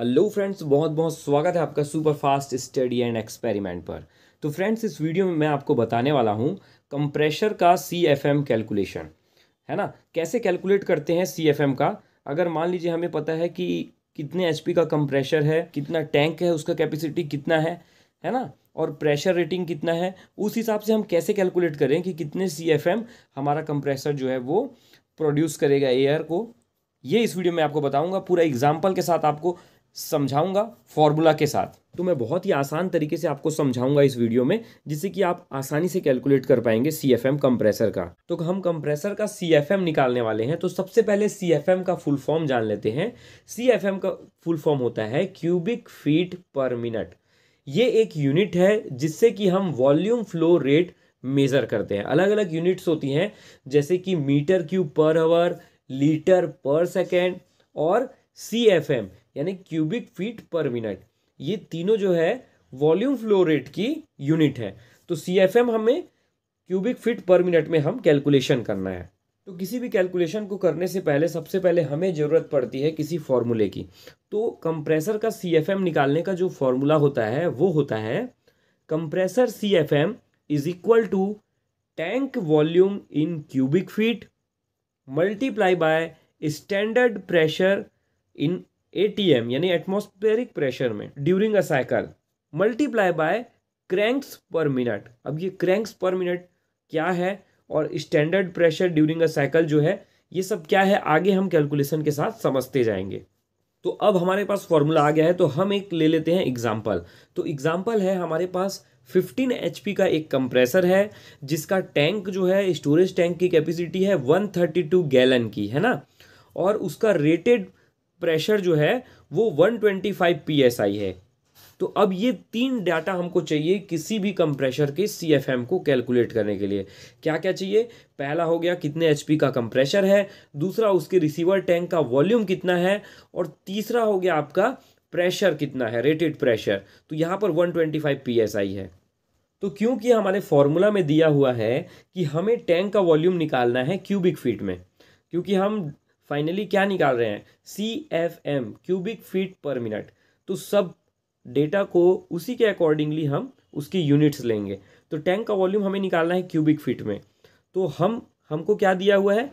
hello friends बहुत बहुत स्वागत है आपका super fast study and experiment पर तो फ्रेंड्स इस वीडियो में मैं आपको बताने वाला हूँ कंप्रेशर का सी एफ एम कैलकुलेशन है ना कैसे कैलकुलेट करते हैं सी एफ एम का अगर मान लीजिए हमें पता है कि कितने एच पी का कंप्रेशर है कितना टैंक है उसका कैपेसिटी कितना है है ना और प्रेशर रेटिंग कितना है उस हिसाब से हम कैसे कैलकुलेट करें कि कितने सी एफ एम हमारा कंप्रेशर जो है वो प्रोड्यूस करेगा एयर को ये इस वीडियो में आपको बताऊंगा पूरा एग्जाम्पल के साथ आपको समझाऊंगा फॉर्मूला के साथ तो मैं बहुत ही आसान तरीके से आपको समझाऊंगा इस वीडियो में जिससे कि आप आसानी से कैलकुलेट कर पाएंगे सी एफ एम कंप्रेसर का तो हम कंप्रेसर का सी एफ एम निकालने वाले हैं तो सबसे पहले सी एफ एम का फुल फॉर्म जान लेते हैं सी एफ एम का फुल फॉर्म होता है क्यूबिक फीट पर मिनट ये एक यूनिट है जिससे कि हम वॉल्यूम फ्लो रेट मेज़र करते हैं अलग अलग यूनिट्स होती हैं जैसे कि मीटर क्यूब पर आवर लीटर पर सेकेंड और सी एफ एम यानी क्यूबिक फीट पर मिनट ये तीनों जो है वॉल्यूम फ्लो रेट की यूनिट है तो सी हमें क्यूबिक फीट पर मिनट में हम कैलकुलेशन करना है तो किसी भी कैलकुलेशन को करने से पहले सबसे पहले हमें ज़रूरत पड़ती है किसी फॉर्मूले की तो कंप्रेसर का सी एफ एम निकालने का जो फॉर्मूला होता है वो होता है compressor C F M is equal to tank volume in cubic feet multiply by standard pressure in ATM यानी एटमोस्फेरिक प्रेशर में during a cycle multiply by cranks पर मिनट अब ये क्रैंक्स पर मिनट क्या है और standard pressure during a cycle जो है ये सब क्या है आगे हम कैलकुलेशन के साथ समझते जाएंगे तो अब हमारे पास फॉर्मूला आ गया है तो हम एक ले लेते हैं एग्जाम्पल तो एग्जाम्पल है हमारे पास 15 एच का एक कंप्रेसर है जिसका टैंक जो है स्टोरेज टैंक की कैपेसिटी है 132 गैलन की है ना और उसका रेटेड प्रेशर जो है वो 125 psi है तो अब ये तीन डाटा हमको चाहिए किसी भी कंप्रेशर के सी एफ एम को कैलकुलेट करने के लिए क्या क्या चाहिए पहला हो गया कितने एच पी का कंप्रेशर है दूसरा उसके रिसीवर टैंक का वॉल्यूम कितना है और तीसरा हो गया आपका प्रेशर कितना है रेटेड प्रेशर तो यहाँ पर 125 ट्वेंटी है तो क्योंकि हमारे फॉर्मूला में दिया हुआ है कि हमें टैंक का वॉल्यूम निकालना है क्यूबिक फीट में क्योंकि हम फाइनली क्या निकाल रहे हैं C F M cubic feet पर मिनट तो सब डेटा को उसी के अकॉर्डिंगली हम उसकी यूनिट्स लेंगे तो टैंक का वॉल्यूम हमें निकालना है क्यूबिक फीट में तो हम हमको क्या दिया हुआ है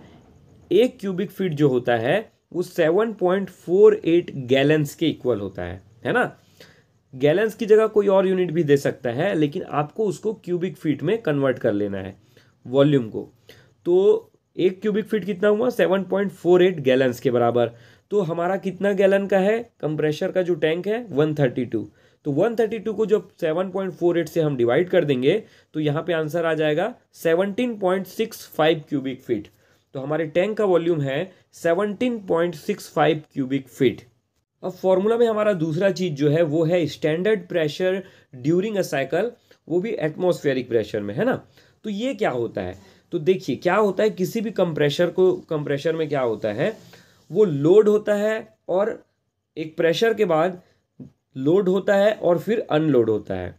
एक क्यूबिक फीट जो होता है वो seven point four eight gallons के इक्वल होता है है ना गैलेंस की जगह कोई और यूनिट भी दे सकता है लेकिन आपको उसको क्यूबिक फीट में कन्वर्ट कर लेना है वॉल्यूम को तो एक क्यूबिक फीट कितना हुआ seven point four eight gallons के बराबर तो हमारा कितना गैलन का है कंप्रेशर का जो टैंक है वन थर्टी टू तो वन थर्टी टू को जब सेवन पॉइंट फोर एट से हम डिवाइड कर देंगे तो यहाँ पे आंसर आ जाएगा seventeen point six five cubic feet तो हमारे टैंक का वॉल्यूम है seventeen point six five cubic feet अब फॉर्मूला में हमारा दूसरा चीज़ जो है वो है standard pressure during a cycle वो भी एटमोस्फेयरिक प्रेशर में है ना तो ये क्या होता है तो देखिए क्या होता है किसी भी कंप्रेशर को कंप्रेशर में क्या होता है वो लोड होता है और एक प्रेशर के बाद लोड होता है और फिर अनलोड होता है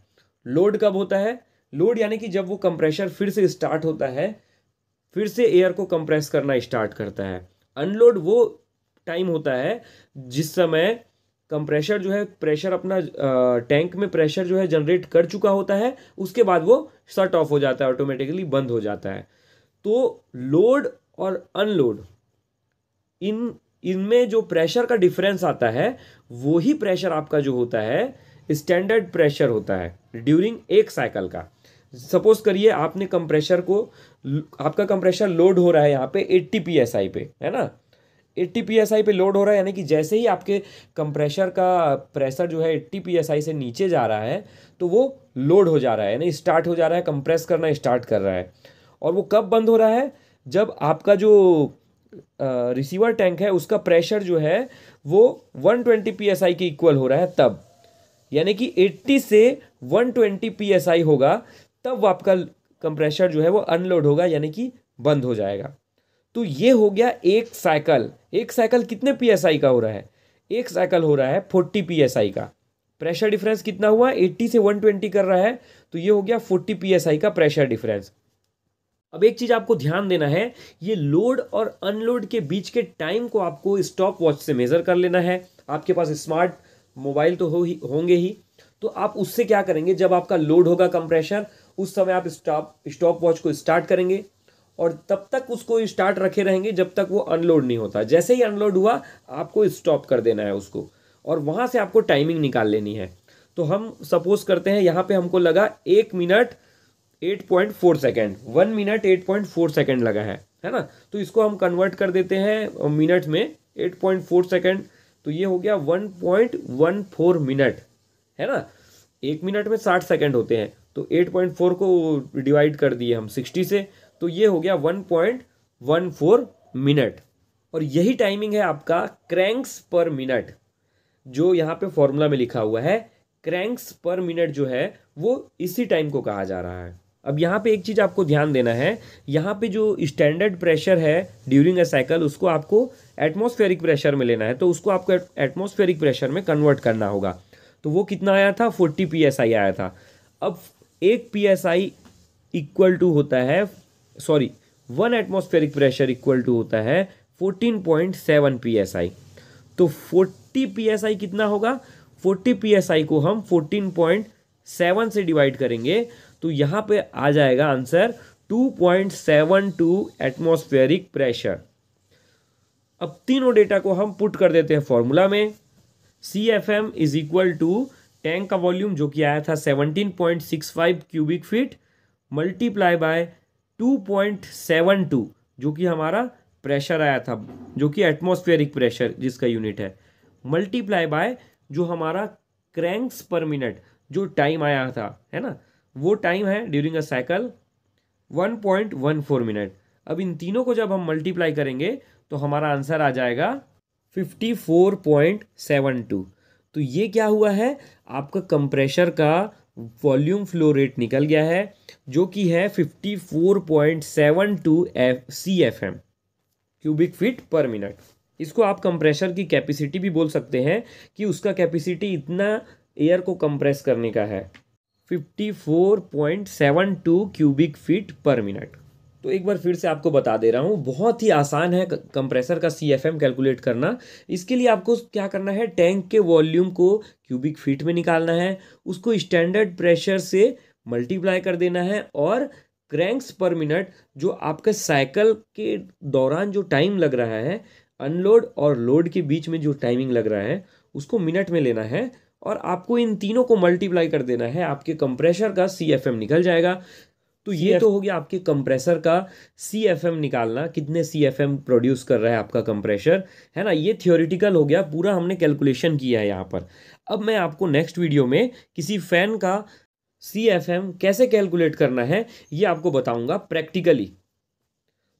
लोड कब होता है लोड यानी कि जब वो कंप्रेशर फिर से स्टार्ट होता है फिर से एयर को कंप्रेस करना स्टार्ट करता है अनलोड वो टाइम होता है जिस समय कंप्रेशर जो है प्रेशर अपना टैंक में प्रेशर जो है जनरेट कर चुका होता है उसके बाद वो शट ऑफ हो जाता है ऑटोमेटिकली बंद हो जाता है तो लोड और अनलोड इन इनमें जो प्रेशर का डिफरेंस आता है वो ही प्रेशर आपका जो होता है स्टैंडर्ड प्रेशर होता है ड्यूरिंग एक साइकिल का सपोज करिए आपने कंप्रेशर को आपका कंप्रेशर लोड हो रहा है यहाँ पे 80 आई पे है ना 80 आई पे लोड हो रहा है यानी कि जैसे ही आपके कंप्रेशर का प्रेशर जो है 80 आई से नीचे जा रहा है तो वो लोड हो जा रहा है यानी स्टार्ट हो जा रहा है कंप्रेस करना स्टार्ट कर रहा है और वो कब बंद हो रहा है जब आपका जो रिसीवर टैंक है उसका प्रेशर जो है वो 120 ट्वेंटी पी के इक्वल हो रहा है तब यानी कि 80 से 120 ट्वेंटी होगा तब आपका कंप्रेशर जो है वो अनलोड होगा यानी कि बंद हो जाएगा तो ये हो गया एक साइकिल एक साइकिल कितने पी का हो रहा है एक साइकिल हो रहा है फोर्टी पी का प्रेशर डिफरेंस कितना हुआ 80 से 120 कर रहा है तो ये हो गया 40 पी का प्रेशर डिफरेंस अब एक चीज़ आपको ध्यान देना है ये लोड और अनलोड के बीच के टाइम को आपको स्टॉप वॉच से मेज़र कर लेना है आपके पास स्मार्ट मोबाइल तो हो ही होंगे ही तो आप उससे क्या करेंगे जब आपका लोड होगा कंप्रेशर उस समय आप स्टॉप स्टॉप वॉच को स्टार्ट करेंगे और तब तक उसको स्टार्ट रखे रहेंगे जब तक वो अनलोड नहीं होता जैसे ही अनलोड हुआ आपको स्टॉप कर देना है उसको और वहाँ से आपको टाइमिंग निकाल लेनी है तो हम सपोज करते हैं यहाँ पे हमको लगा एक minute eight point four second one minute eight point four second लगा है है ना तो इसको हम कन्वर्ट कर देते हैं मिनट में एट पॉइंट फोर सेकेंड तो ये हो गया one point one four minute है ना एक मिनट में साठ सेकेंड होते हैं तो एट पॉइंट फोर को डिवाइड कर दिए हम सिक्सटी से तो ये हो गया one point one four minute और यही टाइमिंग है आपका क्रैंक्स पर मिनट जो यहाँ पे फॉर्मूला में लिखा हुआ है क्रैंक्स पर मिनट जो है वो इसी टाइम को कहा जा रहा है अब यहाँ पे एक चीज़ आपको ध्यान देना है यहाँ पे जो स्टैंडर्ड प्रेशर है ड्यूरिंग अ साइकिल उसको आपको एटमॉस्फेरिक प्रेशर में लेना है तो उसको आपको एटमॉस्फेरिक प्रेशर में कन्वर्ट करना होगा तो वो कितना आया था फोर्टी पी आया था अब एक P S I equal to होता है sorry one atmospheric pressure equal to होता है fourteen point seven P S I तो फोर्टी पी एस आई कितना होगा फोर्टी पी एस आई को हम फोर्टीन पॉइंट सेवन से डिवाइड करेंगे तो यहाँ पे आ जाएगा आंसर 2.72 एटमोस्फेयरिक प्रेशर अब तीनों डेटा को हम पुट कर देते हैं फॉर्मूला में C F M is equal to tank का वॉल्यूम जो कि आया था 17.65 क्यूबिक फीट मल्टीप्लाई बाय 2.72 जो कि हमारा प्रेशर आया था जो कि एटमोस्फेयरिक प्रेशर जिसका यूनिट है मल्टीप्लाई बाय जो हमारा क्रैंक्स पर मिनट जो टाइम आया था है ना वो टाइम है during a cycle one point one four minute अब इन तीनों को जब हम मल्टीप्लाई करेंगे तो हमारा आंसर आ जाएगा fifty four point seven two तो ये क्या हुआ है आपका कंप्रेशर का वॉल्यूम फ्लो रेट निकल गया है जो कि है fifty four point seven two C F M cubic feet पर मिनट इसको आप कंप्रेशर की कैपेसिटी भी बोल सकते हैं कि उसका कैपेसिटी इतना एयर को कंप्रेस करने का है 54.72 क्यूबिक फीट पर मिनट तो एक बार फिर से आपको बता दे रहा हूँ बहुत ही आसान है कंप्रेसर का सी एफ एम कैलकुलेट करना इसके लिए आपको क्या करना है टैंक के वॉल्यूम को क्यूबिक फीट में निकालना है उसको स्टैंडर्ड प्रेशर से मल्टीप्लाई कर देना है और क्रैंक्स पर मिनट जो आपके साइकिल के दौरान जो टाइम लग रहा है अनलोड और लोड के बीच में जो टाइमिंग लग रहा है उसको मिनट में लेना है और आपको इन तीनों को मल्टीप्लाई कर देना है आपके कंप्रेसर का सी एफ एम निकल जाएगा तो ये तो हो गया आपके कंप्रेसर का सी एफ एम निकालना कितने सी एफ एम प्रोड्यूस कर रहा है आपका कंप्रेसर है ना ये थियोरिटिकल हो गया पूरा हमने कैलकुलेशन किया है यहाँ पर अब मैं आपको नेक्स्ट वीडियो में किसी फ़ैन का सी एफ एम कैसे कैलकुलेट करना है ये आपको बताऊँगा प्रैक्टिकली